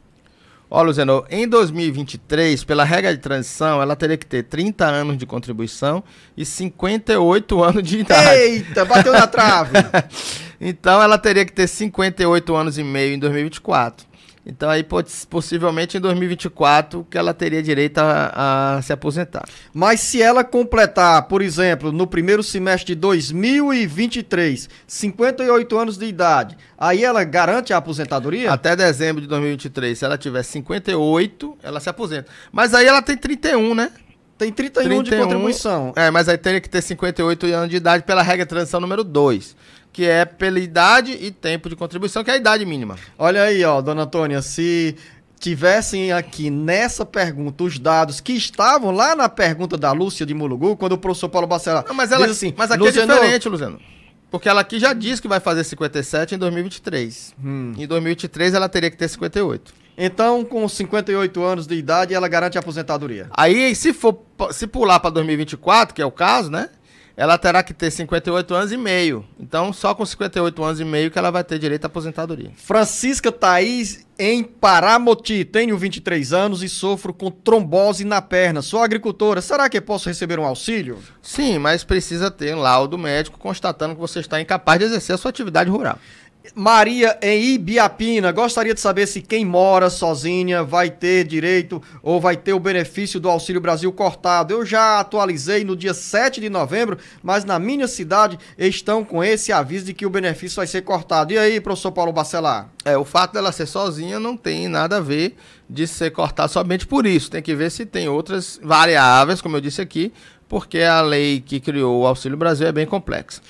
Olha, Luzeno, em 2023, pela regra de transição, ela teria que ter 30 anos de contribuição e 58 anos de idade. Eita, bateu na trave! então ela teria que ter 58 anos e meio em 2024. Então aí possivelmente em 2024 que ela teria direito a, a, se aposentar. Mas se ela completar, por exemplo, no primeiro semestre de 2023, 58 anos de idade, aí ela garante a aposentadoria? Até dezembro de 2023, se ela tiver 58, ela se aposenta. Mas aí ela tem 31, né? Tem 31, 31 de contribuição. É, mas aí teria que ter 58 anos de idade pela regra de transição número 2 que é pela idade e tempo de contribuição, que é a idade mínima. Olha aí, ó, dona Antônia, se tivessem aqui nessa pergunta os dados que estavam lá na pergunta da Lúcia de Mulugu, quando o professor Paulo Bacelar Não, mas ela assim, mas aqui é Luciano... é diferente, Luciano. Porque ela aqui já disse que vai fazer 57 em 2023. Hum. Em 2023 ela teria que ter 58. Então, com 58 anos de idade, ela garante a aposentadoria. Aí, se for se pular para 2024, que é o caso, né? ela terá que ter 58 anos e meio. Então, só com 58 anos e meio que ela vai ter direito à aposentadoria. Francisca Thaís, em Paramoti. Tenho 23 anos e sofro com trombose na perna. Sou agricultora. Será que posso receber um auxílio? Sim, mas precisa ter um laudo médico constatando que você está incapaz de exercer a sua atividade rural. Maria em Ibiapina, gostaria de saber se quem mora sozinha vai ter direito ou vai ter o benefício do Auxílio Brasil cortado. Eu já atualizei no dia 7 de novembro, mas na minha cidade estão com esse aviso de que o benefício vai ser cortado. E aí, professor Paulo Bacelar? É, o fato dela ser sozinha não tem nada a ver de ser cortado somente por isso. Tem que ver se tem outras variáveis, como eu disse aqui, porque a lei que criou o Auxílio Brasil é bem complexa.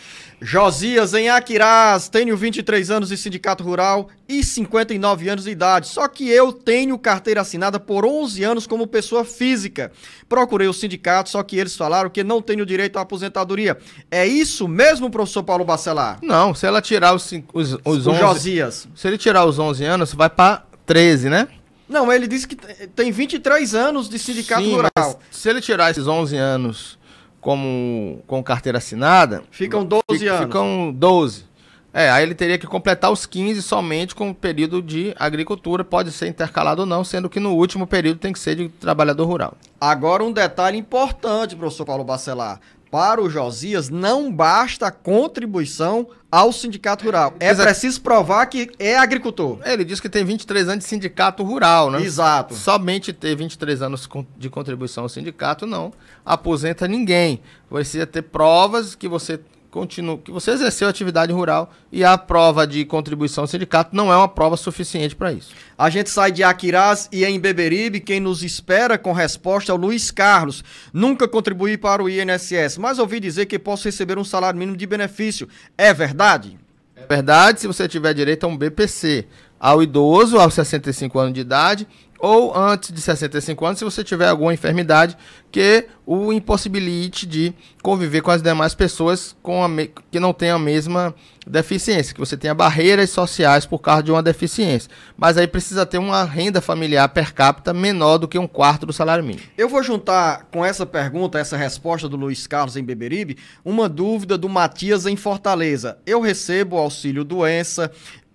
Josias em Aquiraz, tenho 23 anos de sindicato rural e 59 anos de idade. Só que eu tenho carteira assinada por 11 anos como pessoa física. Procurei o sindicato, só que eles falaram que não tenho direito à aposentadoria. É isso mesmo, professor Paulo Bacelar? Não, se ela tirar os, os, os, 11, Josias. Se ele tirar os 11 anos, vai para 13, né? Não, ele disse que tem 23 anos de sindicato Sim, rural. Se ele tirar esses 11 anos como com carteira assinada. Ficam 12 fica, anos. Ficam 12. É, aí ele teria que completar os 15 somente com o período de agricultura, pode ser intercalado ou não, sendo que no último período tem que ser de trabalhador rural. Agora um detalhe importante, professor Paulo Bacelar para o Josias não basta a contribuição ao sindicato rural. É Exato. É. preciso provar que é agricultor. Ele disse que tem 23 anos de sindicato rural, né? Exato. Somente ter 23 anos de contribuição ao sindicato não aposenta ninguém. Você ter provas que você continua, que você exerceu atividade rural e a prova de contribuição ao sindicato não é uma prova suficiente para isso. A gente sai de Aquirás e é em Beberibe, quem nos espera com resposta é o Luiz Carlos. Nunca contribuí para o INSS, mas ouvi dizer que posso receber um salário mínimo de benefício. É verdade? É verdade se você tiver direito a um BPC. Ao idoso, aos 65 anos de idade, ou antes de 65 anos, se você tiver alguma enfermidade que o impossibilite de conviver com as demais pessoas com que não tenham a mesma deficiência, que você tenha barreiras sociais por causa de uma deficiência. Mas aí precisa ter uma renda familiar per capita menor do que um quarto do salário mínimo. Eu vou juntar com essa pergunta, essa resposta do Luiz Carlos em Beberibe, uma dúvida do Matias em Fortaleza. Eu recebo auxílio doença,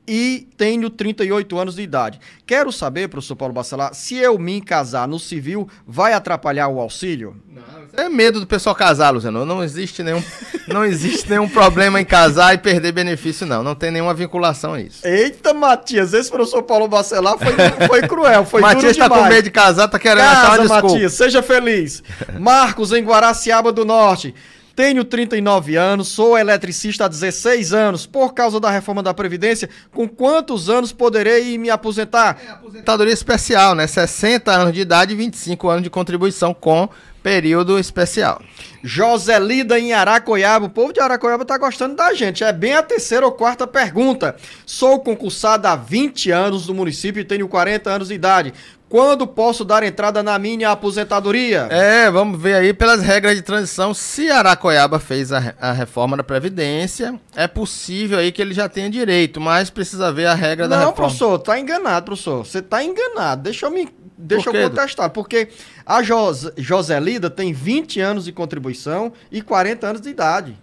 e tenho 38 anos de idade. Quero saber, professor Paulo Bacelar, se eu me casar no civil, vai atrapalhar o auxílio? Não, é medo do pessoal casar, Luciano. Não existe nenhum, não existe nenhum problema em casar e perder benefício, não. Não tem nenhuma vinculação a isso. Eita, Matias, esse professor Paulo Bacelar foi, foi cruel, foi Matias tá demais. com medo de casar, tá querendo Casa, achar uma desculpa. Matias, seja feliz. Marcos, em Guaraciaba do Norte. Tenho 39 anos, sou eletricista há 16 anos. Por causa da reforma da Previdência, com quantos anos poderei me aposentar? É, aposentadoria especial, né? 60 anos de idade e 25 anos de contribuição com período especial. Joselida em Aracoiaba, o povo de Aracoiaba tá gostando da gente. É bem a terceira ou quarta pergunta. Sou concursada há 20 anos no município e tenho 40 anos de idade. Quando posso dar entrada na minha aposentadoria? É, vamos ver aí pelas regras de transição. Se Aracoiaba fez a, a reforma da Previdência, é possível aí que ele já tenha direito, mas precisa ver a regra Não, da reforma. Não, professor, tá enganado, professor. Você tá enganado. Deixa eu me deixa eu contestar, porque a Jos, Joselida tem 20 anos de contribuição e 40 anos de idade.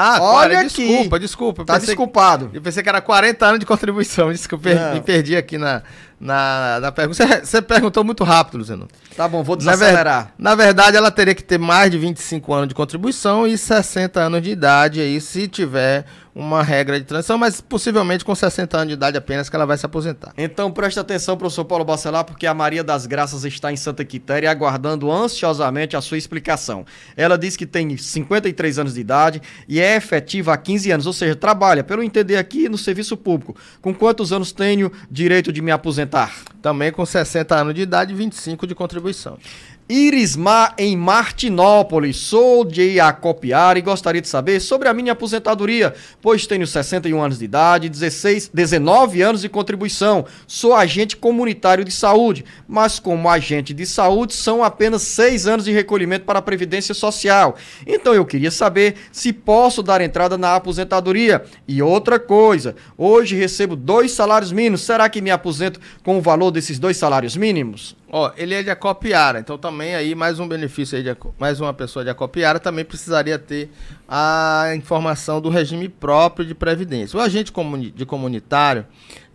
Ah, Olha aqui. desculpa, aqui. desculpa. Tá pensei, desculpado. Eu pensei que era 40 anos de contribuição, desculpa, Não. me perdi aqui na, na, na pergunta. Você, você, perguntou muito rápido, Luciano. Tá bom, vou desacelerar. Na, ver, na, verdade, ela teria que ter mais de 25 anos de contribuição e 60 anos de idade aí, se tiver uma regra de transição, mas possivelmente com 60 anos de idade apenas que ela vai se aposentar. Então preste atenção, professor Paulo Bacelar, porque a Maria das Graças está em Santa Quitéria aguardando ansiosamente a sua explicação. Ela diz que tem 53 anos de idade e é efetiva há 15 anos, ou seja, trabalha, pelo entender aqui, no serviço público. Com quantos anos tenho direito de me aposentar? Também com 60 anos de idade e 25 de contribuição. Irismar em Martinópolis. Sou de acopiar e gostaria de saber sobre a minha aposentadoria, pois tenho 61 anos de idade, 16, 19 anos de contribuição. Sou agente comunitário de saúde, mas como agente de saúde são apenas 6 anos de recolhimento para a previdência social. Então eu queria saber se posso dar entrada na aposentadoria. E outra coisa, hoje recebo dois salários mínimos. Será que me aposento com o valor desses dois salários mínimos? Ó, ele é de Acopiara, então também aí mais um benefício aí de mais uma pessoa de Acopiara também precisaria ter a informação do regime próprio de previdência. O agente comuni de comunitário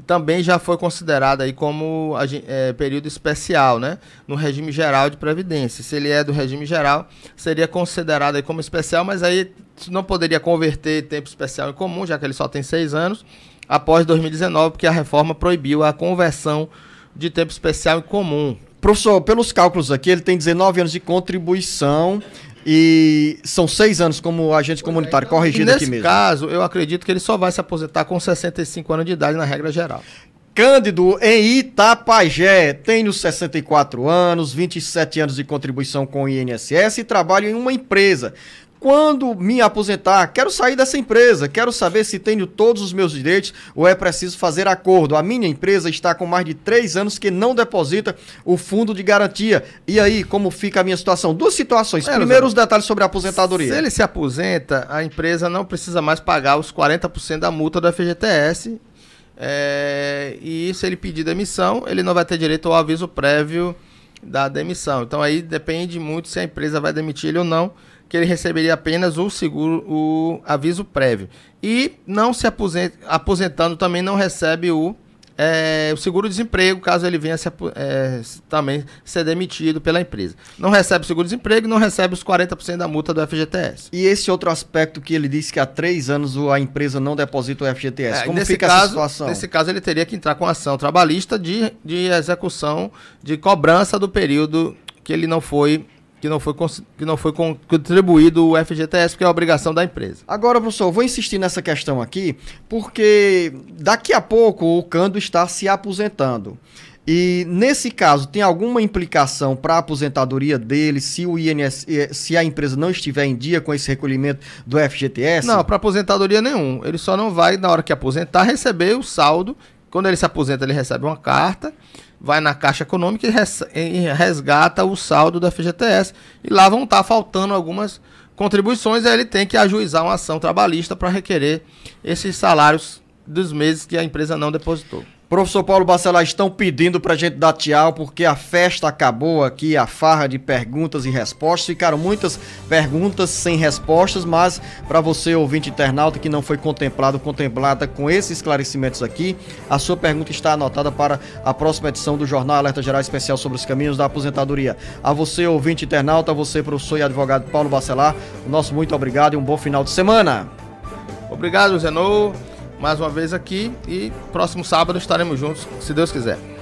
também já foi considerado aí como é, período especial, né, no regime geral de previdência. Se ele é do regime geral, seria considerado aí como especial, mas aí não poderia converter tempo especial em comum, já que ele só tem seis anos após 2019, porque a reforma proibiu a conversão de tempo especial e comum. Professor, pelos cálculos aqui, ele tem 19 anos de contribuição e são seis anos como agente é, comunitário, então, corrigido aqui mesmo. Nesse caso, eu acredito que ele só vai se aposentar com 65 anos de idade, na regra geral. Cândido, em Itapajé, tenho 64 anos, 27 anos de contribuição com o INSS e trabalho em uma empresa quando me aposentar, quero sair dessa empresa, quero saber se tenho todos os meus direitos ou é preciso fazer acordo. A minha empresa está com mais de três anos que não deposita o fundo de garantia. E aí, como fica a minha situação? Duas situações. É, Primeiro, os detalhes sobre a aposentadoria. Se ele se aposenta, a empresa não precisa mais pagar os 40% da multa do FGTS. É, eh, e se ele pedir demissão, ele não vai ter direito ao aviso prévio da demissão. Então aí depende muito se a empresa vai demitir ele ou não que ele receberia apenas o seguro, o aviso prévio. E não se aposenta, aposentando também não recebe o, é, o seguro-desemprego, caso ele venha se, é, também ser demitido pela empresa. Não recebe o seguro-desemprego não recebe os 40% da multa do FGTS. E esse outro aspecto que ele disse que há três anos a empresa não deposita o FGTS, é, como fica caso, essa situação? Nesse caso ele teria que entrar com ação trabalhista de, de execução, de cobrança do período que ele não foi que não foi, que não foi contribuído o FGTS, que é a obrigação da empresa. Agora, professor, vou insistir nessa questão aqui, porque daqui a pouco o Cando está se aposentando. E nesse caso, tem alguma implicação para a aposentadoria dele se o INS, eh, se a empresa não estiver em dia com esse recolhimento do FGTS? Não, para aposentadoria nenhum. Ele só não vai, na hora que aposentar, receber o saldo. Quando ele se aposenta, ele recebe uma carta vai na Caixa Econômica e resgata o saldo da FGTS. E lá vão estar tá faltando algumas contribuições, aí ele tem que ajuizar uma ação trabalhista para requerer esses salários dos meses que a empresa não depositou. Professor Paulo Bacelar, estão pedindo para a gente dar tchau, porque a festa acabou aqui, a farra de perguntas e respostas. Ficaram muitas perguntas sem respostas, mas para você, ouvinte internauta, que não foi contemplado, contemplada com esses esclarecimentos aqui, a sua pergunta está anotada para a próxima edição do Jornal Alerta Geral Especial sobre os Caminhos da Aposentadoria. A você, ouvinte internauta, a você, professor e advogado Paulo Bacelar, nosso muito obrigado e um bom final de semana. Obrigado, Zenô mais uma vez aqui e próximo sábado estaremos juntos, se Deus quiser.